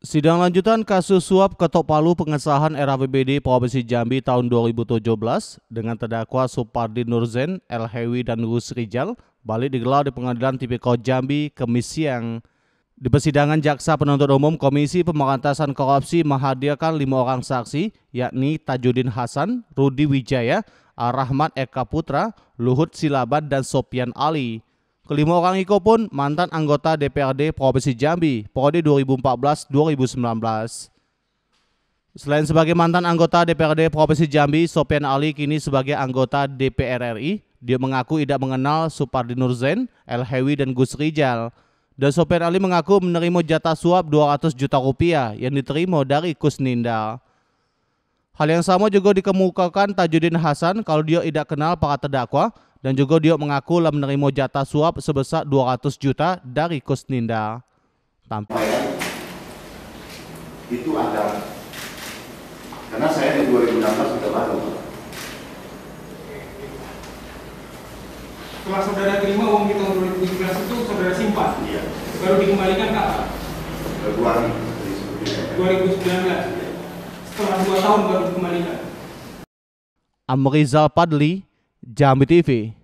Sidang lanjutan kasus suap ketok palu pengesahan RAPBD Provinsi Jambi tahun 2017 dengan terdakwa Supardi Nurzen, Hewi, dan Gus Rijal balik digelar di Pengadilan Tipikor Jambi kemis siang. Di persidangan Jaksa Penuntut Umum Komisi Pemberantasan Korupsi menghadirkan lima orang saksi, yakni Tajudin Hasan, Rudi Wijaya, rahmat Eka Putra, Luhut Silaban, dan Sopian Ali. Kelima orang itu pun mantan anggota DPRD Provinsi Jambi, periode 2014-2019. Selain sebagai mantan anggota DPRD Provinsi Jambi, Sopian Ali kini sebagai anggota DPR RI. Dia mengaku tidak mengenal Supardi Nurzen, El Hewi, dan Gus Rijal. Dan Sopian Ali mengaku menerima jatah suap 200 juta rupiah yang diterima dari Kusnindal. Hal yang sama juga dikemukakan Tajudin Hasan kalau dia tidak kenal para terdakwa dan juga dia mengaku telah menerima jatah suap sebesar 200 juta dari Kusninda. Tanpa Itu ada. Karena saya di 2016 sudah baru. Setelah saudara terima uang di tahun 2017 itu saudara simpan? Iya. Baru dikembalikan kapan? Februari 2019. Iya. Setelah dua tahun baru dikembalikan. Amrizal Padli, Jambi TV.